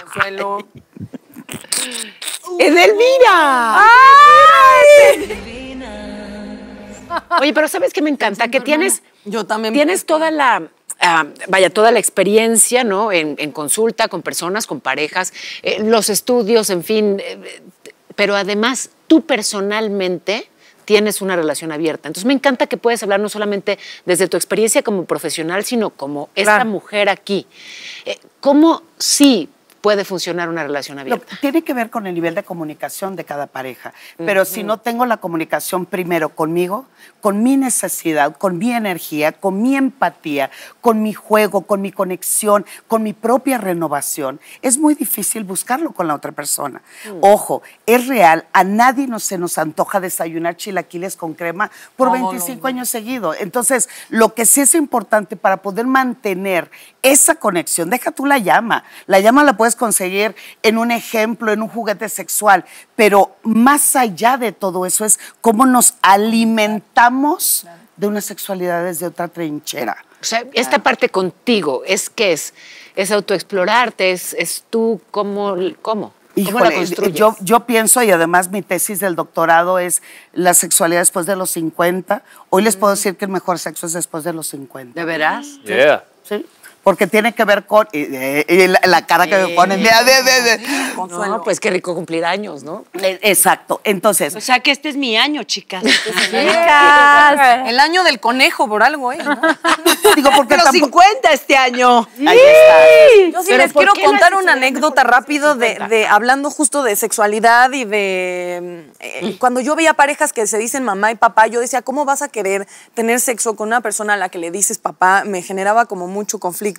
Consuelo. ¡Es ¡Ay! Oye, pero ¿sabes qué me encanta? Que tienes. Yo también. Tienes toda la. Ah, vaya, toda la experiencia, ¿no? En, consulta con personas, con parejas, eh, los estudios, en fin. Eh, pero además, tú personalmente tienes una relación abierta. Entonces me encanta que puedas hablar no solamente desde tu experiencia como profesional, sino como esta mujer aquí. Eh, ¿Cómo sí puede funcionar una relación abierta. tiene que ver con el nivel de comunicación de cada pareja. Pero si no tengo la comunicación primero conmigo, con mi necesidad, con mi energía, con mi empatía, con mi juego, con mi conexión, con mi propia renovación, es muy difícil buscarlo con la otra persona. Mm. Ojo, es real, a nadie no se nos antoja desayunar chilaquiles con crema por 25 años seguidos. Entonces, lo que sí es importante para poder mantener esa conexión. Deja tú la llama. La llama la puedes conseguir en un ejemplo, en un juguete sexual, pero más allá de todo eso es cómo nos alimentamos de una sexualidad desde otra trinchera. O sea, esta parte contigo es que es, es autoexplorarte, es, es tú cómo, cómo. yo, yo, pienso, y además mi tesis del doctorado es la sexualidad después de los 50. Hoy les puedo decir que el mejor sexo es después de los 50. ¿De veras? Sí porque tiene que ver con y, la, cara que me ponen. de, de, pues qué rico cumplir años, ¿no? E, exacto. Entonces. O sea que este es mi año, chicas. Este el año del conejo, por algo, ¿eh? Digo, porque Los 50 este año. Ahí está. Yo sí les quiero contar una anécdota rápido de, de, hablando justo de sexualidad y de eh, mm. cuando yo veía parejas que se dicen mamá y papá, yo decía, ¿cómo vas a querer tener sexo con una persona a la que le dices papá? Me generaba como mucho conflicto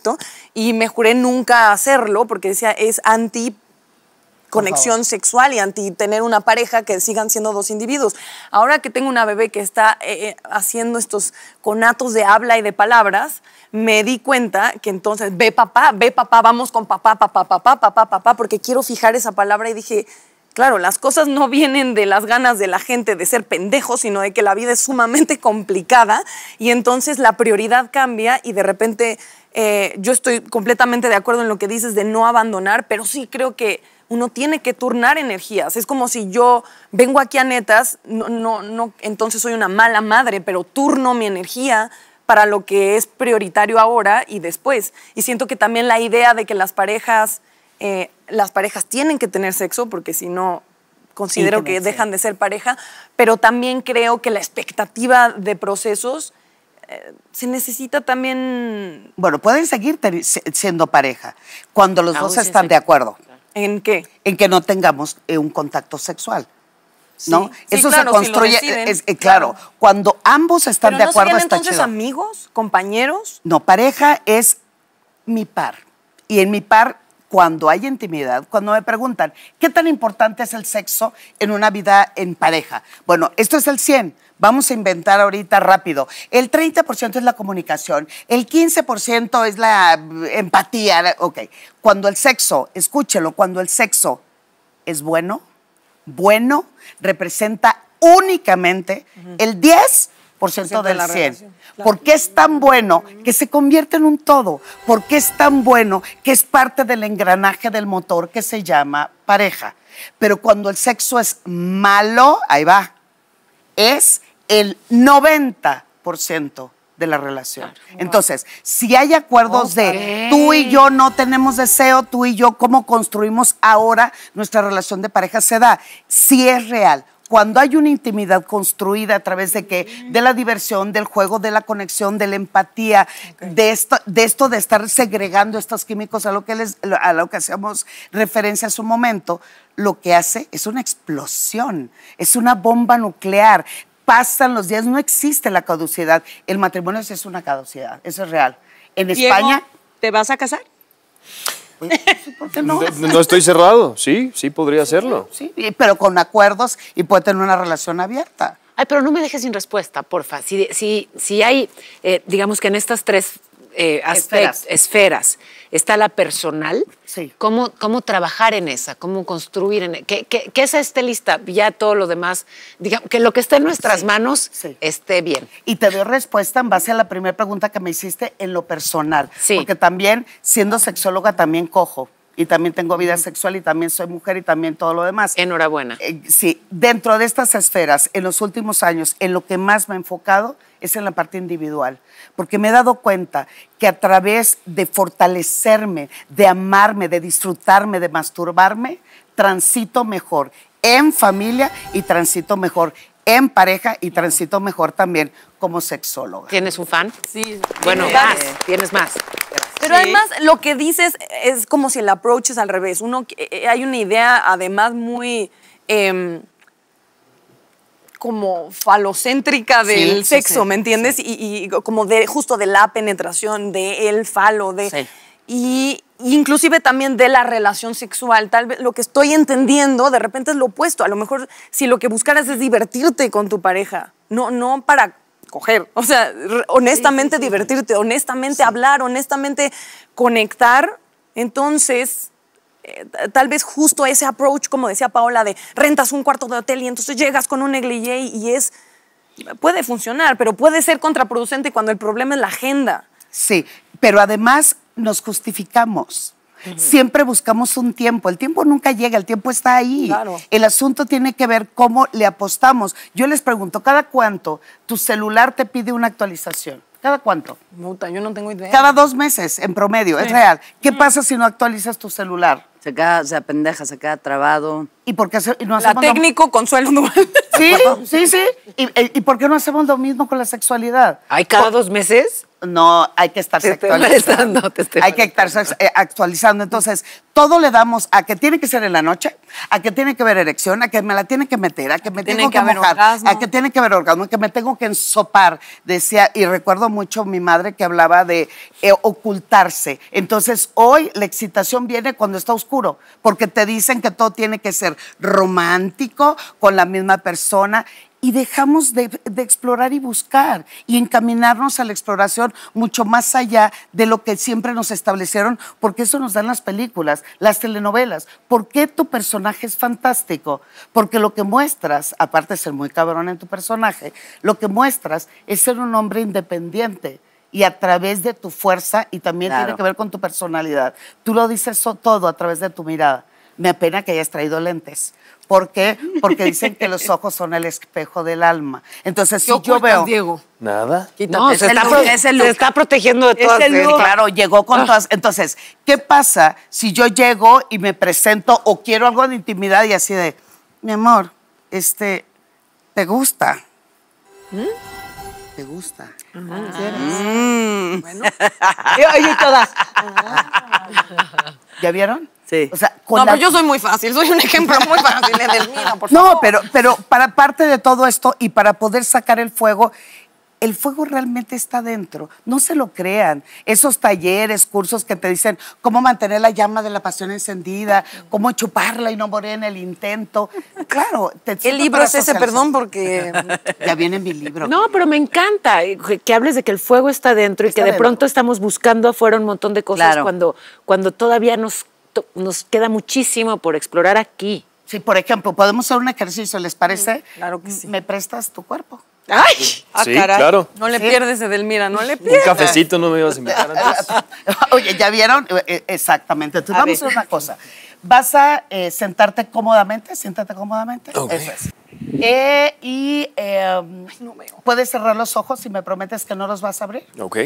y me juré nunca hacerlo porque decía, es anti conexión sexual y anti tener una pareja que sigan siendo dos individuos. Ahora que tengo una bebé que está eh, eh, haciendo estos conatos de habla y de palabras, me di cuenta que entonces, ve papá, ve papá, vamos con papá, papá, papá, papá, papá, porque quiero fijar esa palabra y dije, claro, las cosas no vienen de las ganas de la gente de ser pendejos, sino de que la vida es sumamente complicada y entonces la prioridad cambia y de repente eh, yo estoy completamente de acuerdo en lo que dices de no abandonar, pero sí creo que uno tiene que turnar energías. Es como si yo vengo aquí a netas, no, no, entonces soy una mala madre, pero turno mi energía para lo que es prioritario ahora y después. Y siento que también la idea de que las parejas, eh, las parejas tienen que tener sexo, porque si no, considero que dejan de ser pareja, pero también creo que la expectativa de procesos eh, se necesita también... Bueno, pueden seguir siendo pareja cuando los ah, dos están de acuerdo. ¿En qué? En que no tengamos eh, un contacto sexual. ¿No? Eso se construye. es, eh, claro, cuando ambos están de acuerdo están amigos, compañeros? No, pareja es mi par. Y en mi par, cuando hay intimidad, cuando me preguntan, ¿qué tan importante es el sexo en una vida en pareja? Bueno, esto es el 100. Vamos a inventar ahorita rápido. El 30% es la comunicación, el 15% es la mm, empatía. Ok, cuando el sexo, escúchelo, cuando el sexo es bueno, bueno representa únicamente el 10% del de 100. ¿Por qué es tan bueno que se convierte en un todo? ¿Por qué es tan bueno que es parte del engranaje del motor que se llama pareja? Pero cuando el sexo es malo, ahí va, es el 90% de la relación. Entonces, si hay acuerdos de tú y yo no tenemos deseo, tú y yo cómo construimos ahora nuestra relación de pareja se da, si es real cuando hay una intimidad construida a través de que de la diversión, del juego, de la conexión, de la empatía, de esto de esto de estar segregando estos químicos a lo que les a lo que hacíamos referencia hace su momento, lo que hace es una explosión, es una bomba nuclear. Pasan los días, no existe la caducidad. El matrimonio es una caducidad, eso es real. En España, ¿te vas a casar? Pues, no? estoy cerrado, sí, sí podría hacerlo. Sí, pero con acuerdos y puede tener una relación abierta. Ay, pero no me dejes sin respuesta, porfa. Si, si, si hay, eh, digamos que en estas tres eh, esferas. Está la personal. Sí. ¿Cómo, ¿Cómo, trabajar en esa? ¿Cómo construir en e-? que, esa esté lista? Ya todo lo demás, digamos, que lo que esté en nuestras manos esté bien. Y te doy respuesta en base a la primera pregunta que me hiciste en lo personal. Sí. Porque también, siendo sexóloga, también cojo y también tengo vida sexual y también soy mujer y también todo lo demás. Enhorabuena. Eh, sí, dentro de estas esferas, en los últimos años, en lo que más me he enfocado es en la parte individual, porque me he dado cuenta que a través de fortalecerme, de amarme, de disfrutarme, de masturbarme, transito mejor en familia y transito mejor en pareja y transito mejor también como sexóloga. ¿Tienes un fan? Sí. Bueno, más. Tienes más. Pero además lo que dices es como si el approach es al revés. Uno, eh, eh, hay una idea además muy... Em, como falocéntrica del sexo, ¿me entiendes? Y, como de justo de la penetración, de el falo, de... Y inclusive también de la relación sexual. Tal vez lo que estoy entendiendo de repente es lo opuesto. A lo mejor si lo que buscaras es divertirte con tu pareja, no, no para coger, o sea, honestamente divertirte, honestamente hablar, honestamente conectar, entonces eh, tal vez justo ese approach, como decía Paola, de rentas un cuarto de hotel y entonces llegas con un negligé y es, puede funcionar, pero puede ser contraproducente cuando el problema es la agenda. Sí, pero además nos justificamos. Siempre buscamos un tiempo. El tiempo nunca llega, el tiempo está ahí. El asunto tiene que ver cómo le apostamos. Yo les pregunto, ¿cada cuánto tu celular te pide una actualización? ¿Cada cuánto? yo no tengo idea. Cada dos meses, en promedio, es real. ¿Qué pasa si no actualizas tu celular? Se queda, se apendeja, se queda trabado. ¿Y por qué no hacemos La técnico consuelo Sí, sí, sí. ¿Y, ¿Y, por qué no hacemos lo mismo con la sexualidad? ¿Hay cada dos meses? no hay que estarse actualizando. hay que estarse eh, actualizando. Entonces, todo le damos a que tiene que ser en la noche, a que tiene que haber erección, a que me la tiene que meter, a que me tiene tengo que, que mojar, a que tiene que haber orgasmo, a que me tengo que ensopar. Decía, y recuerdo mucho mi madre que hablaba de eh, ocultarse. Entonces, hoy la excitación viene cuando está oscuro, porque te dicen que todo tiene que ser romántico, con la misma persona y dejamos de, explorar y buscar y encaminarnos a la exploración mucho más allá de lo que siempre nos establecieron, porque eso nos dan las películas, las telenovelas. ¿Por qué tu personaje es fantástico? Porque lo que muestras, aparte de ser muy cabrón en tu personaje, lo que muestras es ser un hombre independiente y a través de tu fuerza y también tiene que ver con tu personalidad. Tú lo dices todo a través de tu mirada me apena que hayas traído lentes. ¿Por qué? Porque dicen que los ojos son el espejo del alma. Entonces, si yo veo. Diego? Nada. No, se, está, protegiendo de todo. Claro, llegó con ah. todas. Entonces, ¿qué pasa si yo llego y me presento o quiero algo de intimidad y así de, mi amor, este, ¿te gusta? ¿Mm? ¿Te gusta? Ah. Ah. Bueno. todas. ¿Ya vieron? no, pero yo soy muy fácil, soy un ejemplo muy fácil, por favor. No, pero, pero para parte de todo esto y para poder sacar el fuego, el fuego realmente está dentro. No se lo crean. Esos talleres, cursos que te dicen cómo mantener la llama de la pasión encendida, cómo chuparla y no morir en el intento. Claro, te El libro es ese? Perdón, porque ya viene mi libro. No, pero me encanta que hables de que el fuego está dentro y que de pronto estamos buscando afuera un montón de cosas cuando, cuando todavía nos nos queda muchísimo por explorar aquí. Sí, por ejemplo, podemos hacer un ejercicio, ¿les parece? Mm, claro que sí. ¿Me prestas tu cuerpo? ¡Ay! Sí, ah, claro. No le pierdes, Edelmira, no le pierdes. Un cafecito no me ibas a invitar antes. Oye, ¿ya vieron? Eh, eh, exactamente. Vamos a hacer una cosa. Vas a eh, sentarte cómodamente, siéntate cómodamente. Eso es. y em, puedes cerrar los ojos y me prometes que no los vas a abrir. Ok.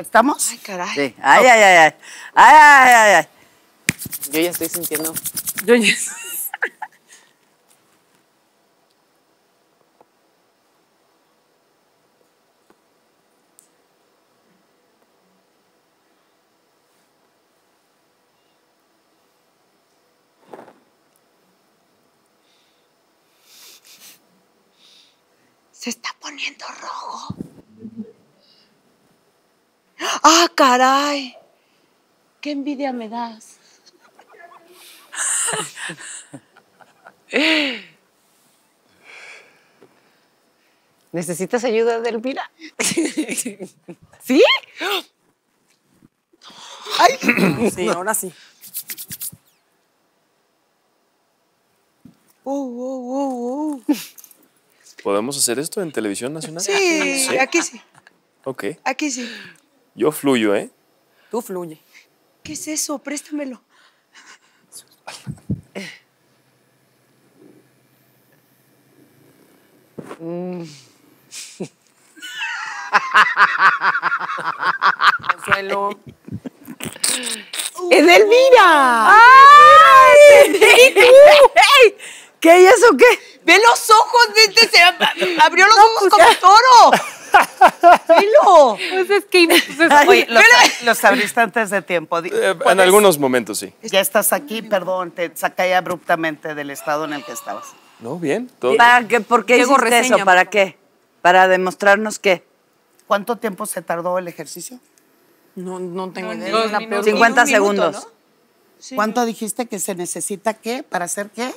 ¿Estamos? Ay, caray. Sí. ay, ay. Ay, ay, ay, ay. Yo ya estoy sintiendo. Se está poniendo rojo. ¡Ah, caray! ¡Qué envidia me das! ¿Necesitas ayuda de Elvira? ¿Sí? Sí, ahora sí. ¿Podemos hacer esto en televisión nacional? Sí, aquí sí. Ok. Aquí sí. Yo fluyo, ¿eh? Tú fluye. ¿Qué es eso? Préstamelo. Mm. Consuelo. ¡Es Elvira! ¡Ay! ¿Qué es eso qué? ¡Ve los ojos! De abrió los ojos pues como toro. ¡Velo! Pues es que... Oye, pues los, los, abriste antes de tiempo. Eh, en algunos momentos, sí. Ya estás aquí, perdón, te saqué abruptamente del estado en el que estabas. No, bien. Todo ¿Para qué? ¿Por qué eso? ¿Para qué? ¿Para demostrarnos qué? ¿Cuánto tiempo se tardó el ejercicio? No, no tengo idea. 50 segundos. ¿Cuánto dijiste que se necesita qué para hacer qué?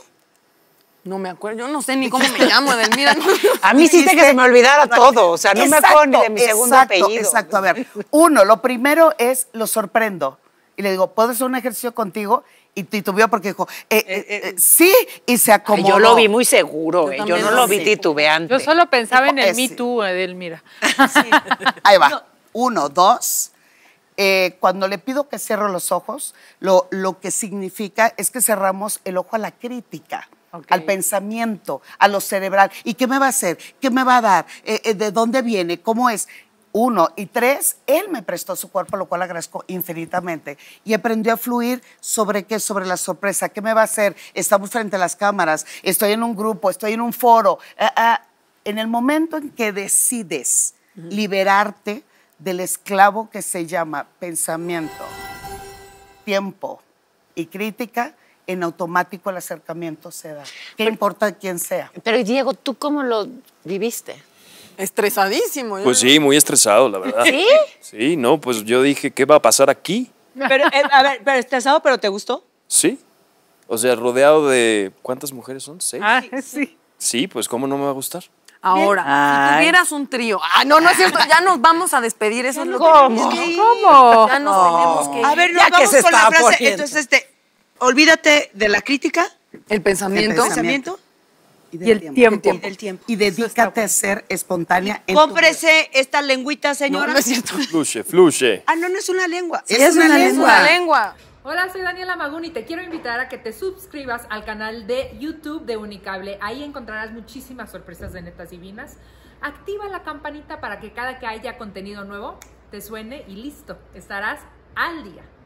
No me acuerdo, yo no sé ni cómo me llamo, a mí te que se me olvidara todo, o sea, no me acuerdo de mi segundo exacto, Exacto, a ver. Uno, lo primero es lo sorprendo y le digo, ¿puedo hacer un ejercicio contigo? y titubeó porque dijo, eh, eh, eh, sí, y se acomodó. yo lo vi muy seguro, yo, no lo vi titubeante. Yo solo pensaba en el Me Too, Edel, mira. Ahí va. Uno, dos. cuando le pido que cierre los ojos, lo, lo, que significa es que cerramos el ojo a la crítica. al pensamiento, a lo cerebral. ¿Y qué me va a hacer? ¿Qué me va a dar? ¿De dónde viene? ¿Cómo es? uno y tres, él me prestó su cuerpo, lo cual agradezco infinitamente. Y aprendió a fluir sobre qué, sobre la sorpresa, qué me va a hacer. Estamos frente a las cámaras, estoy en un grupo, estoy en un foro. Ah, ah, en el momento en que decides liberarte del esclavo que se llama pensamiento, tiempo y crítica, en automático el acercamiento se da. No importa quién sea? Pero Diego, ¿tú cómo lo viviste? Estresadísimo. Pues sí, muy estresado, la verdad. ¿Sí? Sí, no, pues yo dije, ¿qué va a pasar aquí? Pero, eh, a ver, estresado, pero ¿te gustó? Sí. O sea, rodeado de. ¿Cuántas mujeres son? ¿Seis? Ah, sí. Sí, pues, ¿cómo no me va a gustar? Ahora, si tuvieras un trío. Ah, no, no es cierto, ya nos vamos a despedir, eso es lo ¿Cómo? que ¿Cómo? Ya nos tenemos que A ver, nos vamos con la Entonces, este, olvídate de la crítica. El pensamiento. El pensamiento. Y, del el tiempo. Y, tiempo. y dedícate a ser espontánea. Cómprese esta lengüita, señora. No, no Fluye, fluye. Ah, no, no es una lengua. es, una, lengua. Es una lengua. Hola, soy Daniela Magún y te quiero invitar a que te suscribas al canal de YouTube de Unicable. Ahí encontrarás muchísimas sorpresas de netas divinas. Activa la campanita para que cada que haya contenido nuevo te suene y listo, estarás al día.